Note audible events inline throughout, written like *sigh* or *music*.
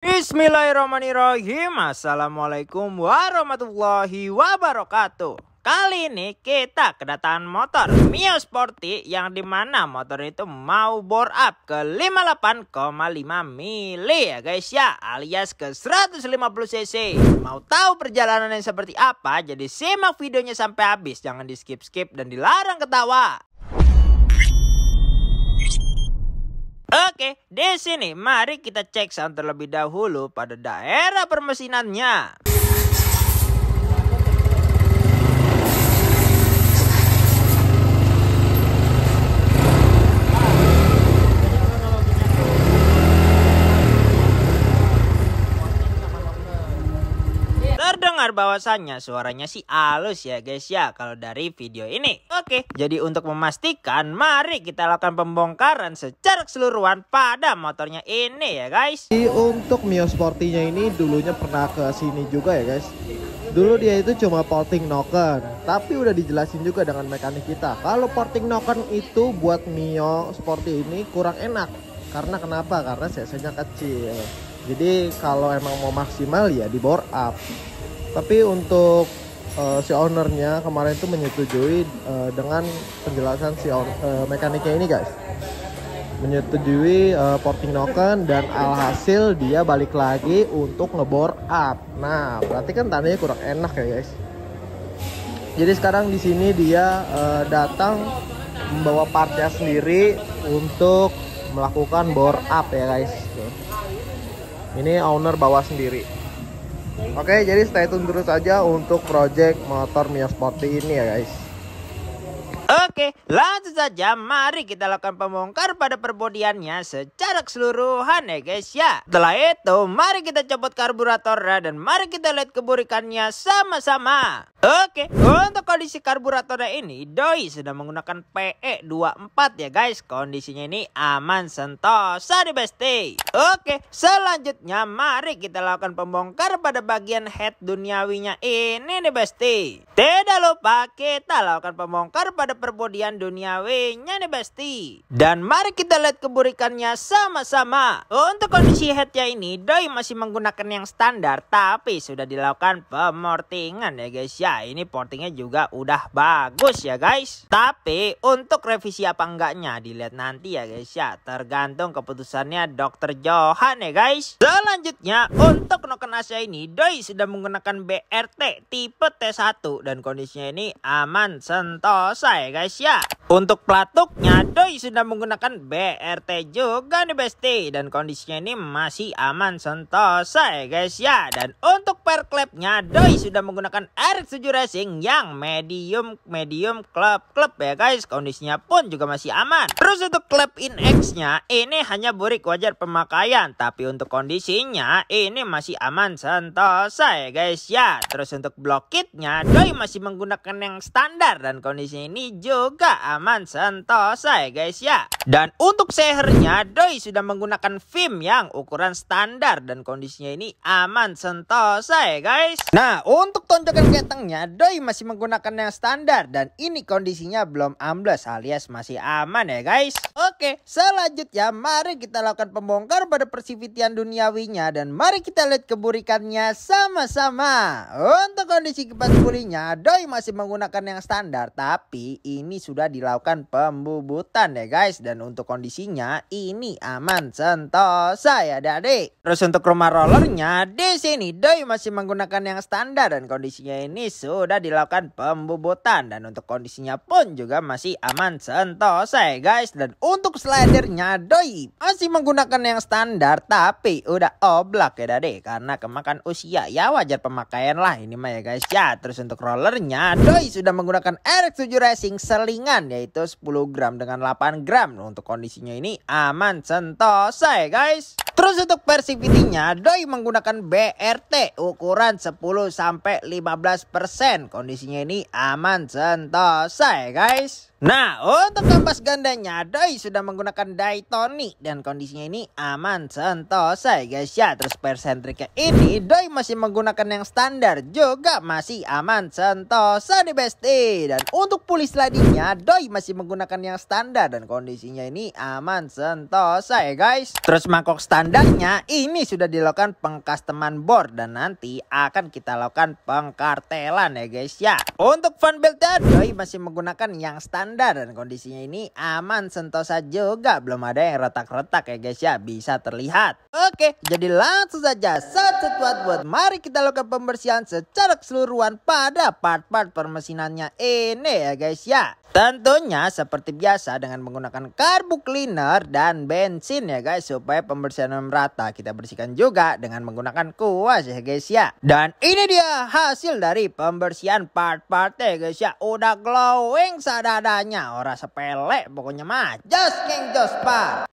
Bismillahirrahmanirrahim Assalamualaikum warahmatullahi wabarakatuh Kali ini kita kedatangan motor Mio Sporty yang dimana motor itu mau bore up ke 58,5 mili ya guys ya alias ke 150cc Mau tahu perjalanannya seperti apa jadi simak videonya sampai habis jangan di skip-skip dan dilarang ketawa Oke, di sini mari kita cek sound terlebih dahulu pada daerah permesinannya. bahwasannya suaranya sih halus ya guys ya kalau dari video ini. Oke, jadi untuk memastikan mari kita lakukan pembongkaran secara keseluruhan pada motornya ini ya guys. Untuk Mio Sportinya ini dulunya pernah ke sini juga ya guys. Dulu dia itu cuma porting noken, tapi udah dijelasin juga dengan mekanik kita. Kalau porting noken itu buat Mio Sporty ini kurang enak. Karena kenapa? Karena cc kecil. Jadi kalau emang mau maksimal ya di bore up tapi untuk uh, si ownernya kemarin itu menyetujui uh, dengan penjelasan si uh, mekaniknya ini guys menyetujui uh, porting noken dan alhasil dia balik lagi untuk ngebor up nah berarti kan tandanya kurang enak ya guys jadi sekarang di sini dia uh, datang membawa partnya sendiri untuk melakukan bore up ya guys ini owner bawa sendiri Oke, jadi stay tune terus aja untuk project motor Mio Sporty ini ya guys. Oke, langsung saja mari kita lakukan pembongkar pada perbodiannya secara keseluruhan ya guys ya. Setelah itu, mari kita copot karburatornya dan mari kita lihat keburikannya sama-sama. Oke, untuk kondisi karburatornya ini, Doi sudah menggunakan PE24 ya guys. Kondisinya ini aman sentosa di besti. Oke, selanjutnya mari kita lakukan pembongkar pada bagian head duniawinya ini nih besti. Tidak lupa kita lakukan pembongkar pada perbodian nya nih besti. Dan mari kita lihat keburikannya sama-sama. Untuk kondisi headnya ini Doi masih menggunakan yang standar tapi sudah dilakukan pemortingan ya guys ya. Ini portingnya juga udah bagus ya guys. Tapi untuk revisi apa enggaknya dilihat nanti ya guys ya. Tergantung keputusannya dokter Johan ya guys. Selanjutnya untuk noken Asia ini Doi sudah menggunakan BRT tipe T1 dan kondisinya ini aman sentosa ya guys ya. Untuk pelatuknya, Doi sudah menggunakan BRT juga nih Besti. Dan kondisinya ini masih aman sentosa ya guys ya. Dan untuk per klepnya, Doi sudah menggunakan RX7 Racing yang medium medium klep klep ya guys. Kondisinya pun juga masih aman. Terus untuk klep in x nya ini hanya burik wajar pemakaian. Tapi untuk kondisinya, ini masih aman sentosa ya guys ya. Terus untuk block kitnya, Doi masih menggunakan yang standar. Dan kondisinya ini juga aman aman sentosa ya guys ya. Dan untuk sehernya Doi sudah menggunakan film yang ukuran standar dan kondisinya ini aman sentosa ya guys. Nah untuk tonjokan ketengnya Doi masih menggunakan yang standar dan ini kondisinya belum ambles alias masih aman ya guys. Oke selanjutnya mari kita lakukan pembongkar pada persivitian duniawinya dan mari kita lihat keburikannya sama-sama. Untuk kondisi kipas burinya Doi masih menggunakan yang standar tapi ini sudah dilakukan dilakukan pembubutan ya guys. Dan untuk kondisinya ini aman sentosa ya dade Terus untuk rumah rollernya di sini Doi masih menggunakan yang standar dan kondisinya ini sudah dilakukan pembubutan. Dan untuk kondisinya pun juga masih aman sentosa ya guys. Dan untuk slidernya Doi masih menggunakan yang standar tapi udah oblak ya dade karena kemakan usia. Ya wajar pemakaian lah ini mah ya guys. Ya terus untuk rollernya Doi sudah menggunakan RX7 Racing selingan ya yaitu 10 gram dengan 8 gram. Untuk kondisinya ini aman sentosa ya guys. Terus untuk versivity-nya, Doi menggunakan BRT ukuran 10-15%. Kondisinya ini aman sentosa ya guys. Nah, untuk kampas gandanya, Doi sudah menggunakan Daytoni dan kondisinya ini aman sentosa ya guys ya. Terus persentriknya ini, Doi masih menggunakan yang standar juga masih aman sentosa di bestie. Dan untuk pulis ladinya, Doi masih menggunakan yang standar dan kondisinya ini aman sentosa ya guys. Terus mangkok standar Hendaknya ini sudah dilakukan pengkasteman bor dan nanti akan kita lakukan pengkartelan ya guys ya. Untuk fan beltnya Doi masih menggunakan yang standar dan kondisinya ini aman sentosa juga. Belum ada yang retak-retak ya guys ya bisa terlihat. Oke jadi langsung saja satu buat buat. Mari kita lakukan pembersihan secara keseluruhan pada part-part permesinannya ini ya guys ya. Tentunya seperti biasa dengan menggunakan karbu cleaner dan bensin ya guys supaya pembersihan merata. Kita bersihkan juga dengan menggunakan kuas ya guys ya. Dan ini dia hasil dari pembersihan part-partnya ya guys ya. Udah glowing sadadanya. Orang oh, sepele pokoknya mah. Just king just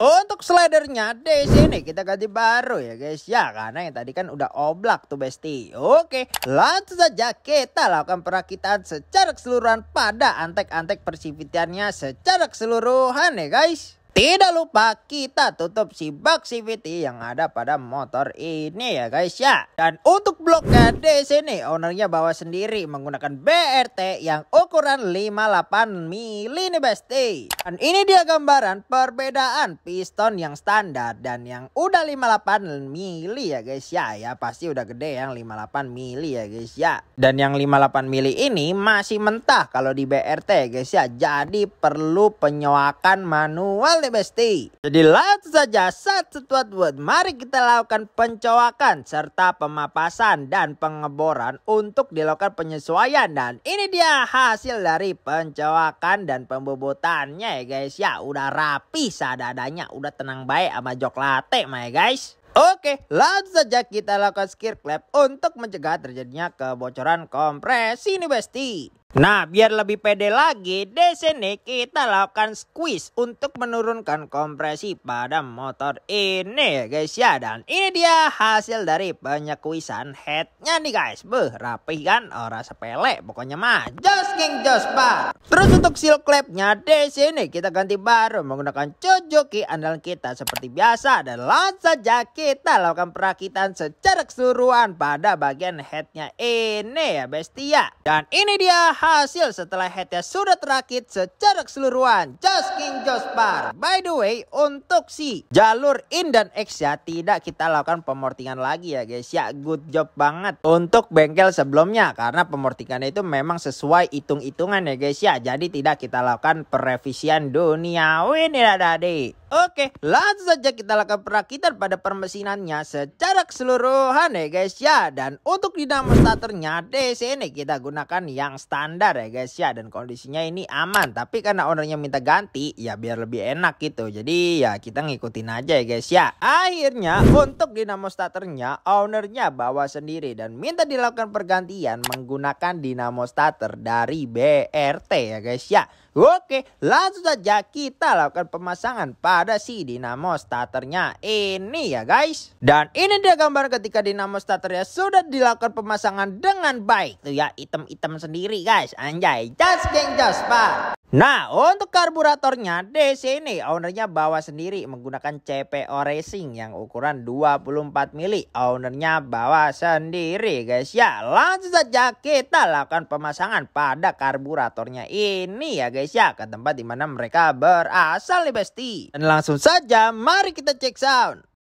Untuk slidernya di sini kita ganti baru ya guys ya. Karena yang tadi kan udah oblak tuh bestie. Oke langsung saja kita lakukan perakitan secara keseluruhan pada antek-antek persipitannya secara keseluruhan ya guys. Tidak lupa kita tutup si CVT yang ada pada motor ini ya guys ya. Dan untuk blok di sini ownernya bawa sendiri menggunakan BRT yang ukuran 58 mili nih bestie. Dan ini dia gambaran perbedaan piston yang standar dan yang udah 58 mili ya guys ya. Ya pasti udah gede yang 58 mili ya guys ya. Dan yang 58 mili ini masih mentah kalau di BRT guys ya. Jadi perlu penyewakan manual sekali Besti. Jadi langsung saja saat setuat buat mari kita lakukan pencoakan serta pemapasan dan pengeboran untuk dilakukan penyesuaian dan ini dia hasil dari pencoakan dan pembobotannya ya guys ya udah rapi sadadanya udah tenang baik sama jok latte ya guys. Oke, langsung saja kita lakukan skir clap untuk mencegah terjadinya kebocoran kompresi Ini Besti. Nah, biar lebih pede lagi, di sini kita lakukan squeeze untuk menurunkan kompresi pada motor ini ya guys ya. Dan ini dia hasil dari penyekuisan headnya nih guys. Beuh, rapih kan? Ora oh, sepele, pokoknya mah. just king just bar. Terus untuk seal clapnya di sini kita ganti baru menggunakan Suzuki andalan kita seperti biasa. Dan langsung saja kita lakukan perakitan secara keseluruhan pada bagian headnya ini ya bestia. Dan ini dia berhasil setelah headnya sudah terakit secara keseluruhan. Just King Jospar. By the way, untuk si jalur in dan X ya tidak kita lakukan pemortingan lagi ya guys. Ya good job banget untuk bengkel sebelumnya karena pemortingannya itu memang sesuai hitung-hitungan ya guys ya. Jadi tidak kita lakukan perevisian duniawi nih ya, Dadi. Oke, langsung saja kita lakukan perakitan pada permesinannya secara keseluruhan ya guys ya. Dan untuk dinamo starternya di sini kita gunakan yang standar standar ya guys ya dan kondisinya ini aman tapi karena ownernya minta ganti ya biar lebih enak gitu jadi ya kita ngikutin aja ya guys ya akhirnya untuk dinamo starternya ownernya bawa sendiri dan minta dilakukan pergantian menggunakan dinamo starter dari BRT ya guys ya Oke langsung saja kita lakukan pemasangan pada si dinamo starternya ini ya guys dan ini dia gambar ketika dinamo starternya sudah dilakukan pemasangan dengan baik tuh ya item-item sendiri guys guys, anjay, just geng just pak. Nah, untuk karburatornya di sini ownernya bawa sendiri menggunakan CPO Racing yang ukuran 24 mili. Ownernya bawa sendiri, guys. Ya, langsung saja kita lakukan pemasangan pada karburatornya ini ya, guys ya, ke tempat dimana mereka berasal nih, Besti. Dan langsung saja mari kita cek sound.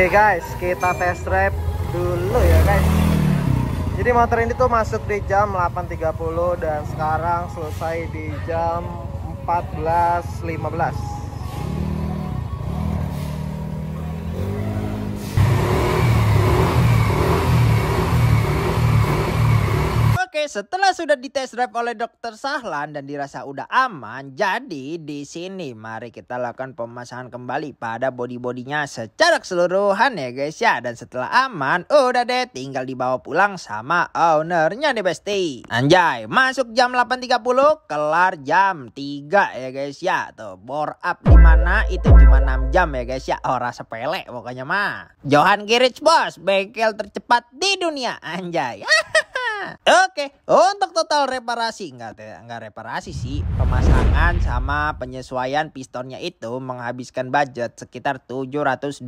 Oke guys, kita test drive dulu ya guys. Jadi motor ini tuh masuk di jam 8.30 dan sekarang selesai di jam 14.15. setelah sudah dites drive oleh dokter Sahlan dan dirasa udah aman, jadi di sini mari kita lakukan pemasangan kembali pada body-bodinya secara keseluruhan ya guys ya. Dan setelah aman, udah deh tinggal dibawa pulang sama ownernya nih besti. Anjay, masuk jam 8.30, kelar jam 3 ya guys ya. Tuh, bore up di mana itu cuma 6 jam ya guys ya. Oh, rasa pelek pokoknya mah. Johan Girich bos, bengkel tercepat di dunia. Anjay. *laughs* Oke, untuk total reparasi enggak enggak reparasi sih, pemasangan sama penyesuaian pistonnya itu menghabiskan budget sekitar 720.000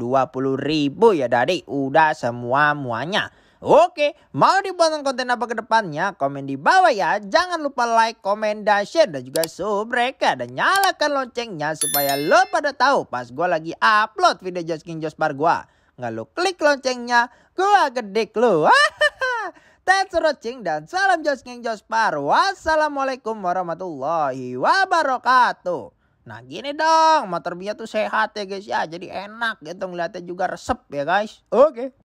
ribu ya dari udah semua muanya. Oke, mau dibuat konten apa ke depannya? Komen di bawah ya. Jangan lupa like, komen, dan share, dan juga subscribe dan nyalakan loncengnya supaya lo pada tahu pas gue lagi upload video Just King Jospar gue. Nggak lo klik loncengnya, gue gede lo. *laughs* rocing dan salam Jos Ngeng Jos Par. Wassalamualaikum warahmatullahi wabarakatuh. Nah gini dong motor Mia tuh sehat ya guys ya jadi enak gitu ngeliatnya juga resep ya guys. Oke. Okay.